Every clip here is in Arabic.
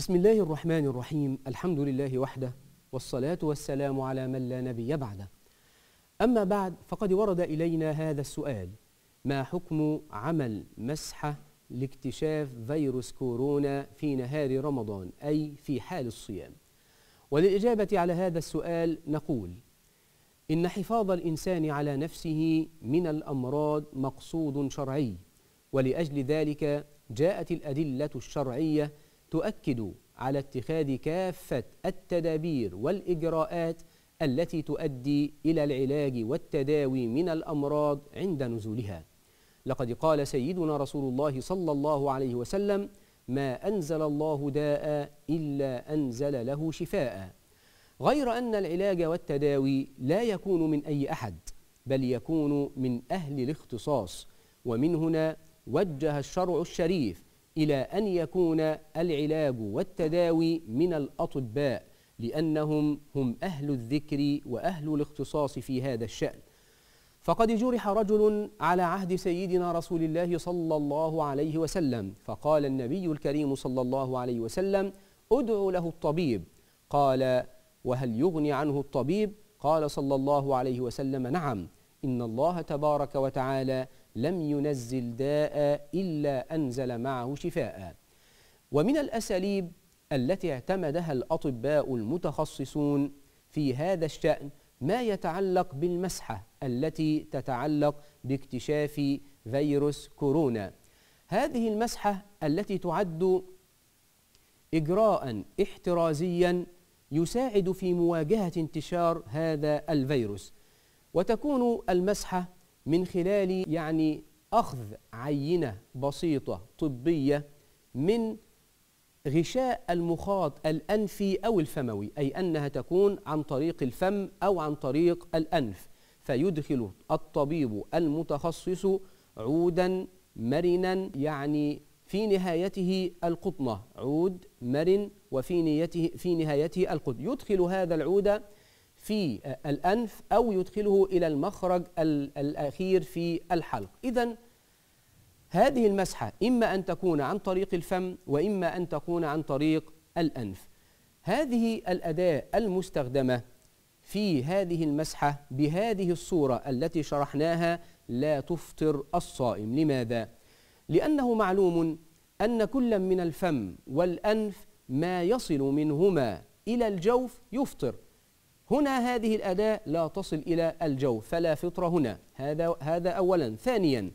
بسم الله الرحمن الرحيم الحمد لله وحده والصلاة والسلام على من لا نبي بعده أما بعد فقد ورد إلينا هذا السؤال ما حكم عمل مسحة لاكتشاف فيروس كورونا في نهار رمضان أي في حال الصيام وللإجابة على هذا السؤال نقول إن حفاظ الإنسان على نفسه من الأمراض مقصود شرعي ولأجل ذلك جاءت الأدلة الشرعية تؤكد على اتخاذ كافة التدابير والإجراءات التي تؤدي إلى العلاج والتداوي من الأمراض عند نزولها لقد قال سيدنا رسول الله صلى الله عليه وسلم ما أنزل الله داء إلا أنزل له شفاء غير أن العلاج والتداوي لا يكون من أي أحد بل يكون من أهل الاختصاص ومن هنا وجه الشرع الشريف إلى أن يكون العلاج والتداوي من الأطباء لأنهم هم أهل الذكر وأهل الاختصاص في هذا الشأن فقد جرح رجل على عهد سيدنا رسول الله صلى الله عليه وسلم فقال النبي الكريم صلى الله عليه وسلم ادع له الطبيب قال وهل يغني عنه الطبيب قال صلى الله عليه وسلم نعم إن الله تبارك وتعالى لم ينزل داء إلا أنزل معه شفاء ومن الأساليب التي اعتمدها الأطباء المتخصصون في هذا الشأن ما يتعلق بالمسحة التي تتعلق باكتشاف فيروس كورونا هذه المسحة التي تعد إجراء احترازيا يساعد في مواجهة انتشار هذا الفيروس وتكون المسحة من خلال يعني أخذ عينة بسيطة طبية من غشاء المخاط الأنفي أو الفموي أي أنها تكون عن طريق الفم أو عن طريق الأنف فيدخل الطبيب المتخصص عودا مرنا يعني في نهايته القطنة عود مرن وفي نهايته, في نهايته القطن يدخل هذا العود في الأنف أو يدخله إلى المخرج الأخير في الحلق إذا هذه المسحة إما أن تكون عن طريق الفم وإما أن تكون عن طريق الأنف هذه الأداة المستخدمة في هذه المسحة بهذه الصورة التي شرحناها لا تفطر الصائم لماذا؟ لأنه معلوم أن كل من الفم والأنف ما يصل منهما إلى الجوف يفطر هنا هذه الأداة لا تصل إلى الجو فلا فطرة هنا هذا هذا أولا ثانيا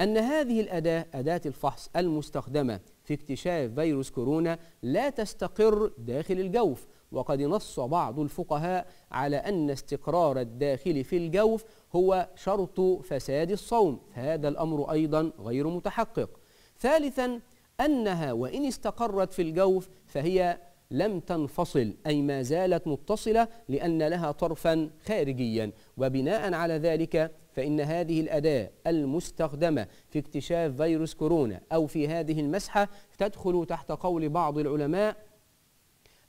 أن هذه الأداة أداة الفحص المستخدمة في اكتشاف فيروس كورونا لا تستقر داخل الجوف وقد نص بعض الفقهاء على أن استقرار الداخل في الجوف هو شرط فساد الصوم فهذا الأمر أيضا غير متحقق ثالثا أنها وإن استقرت في الجوف فهي لم تنفصل أي ما زالت متصلة لأن لها طرفا خارجيا وبناء على ذلك فإن هذه الأداة المستخدمة في اكتشاف فيروس كورونا أو في هذه المسحة تدخل تحت قول بعض العلماء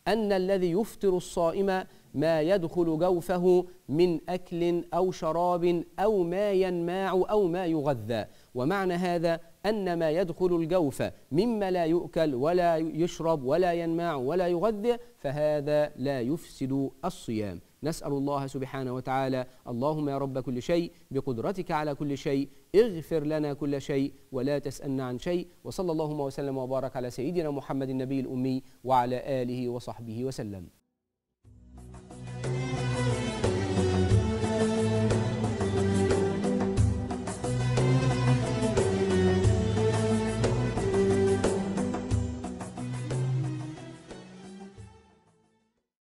أن الذي يفطر الصائم ما يدخل جوفه من أكل أو شراب أو ما ينماع أو ما يغذى ومعنى هذا أن ما يدخل الجوف مما لا يؤكل ولا يشرب ولا ينماع ولا يغذى فهذا لا يفسد الصيام نسأل الله سبحانه وتعالى اللهم يا رب كل شيء بقدرتك على كل شيء اغفر لنا كل شيء ولا تسألنا عن شيء وصلى اللهم وسلم وبارك على سيدنا محمد النبي الأمي وعلى آله وصحبه وسلم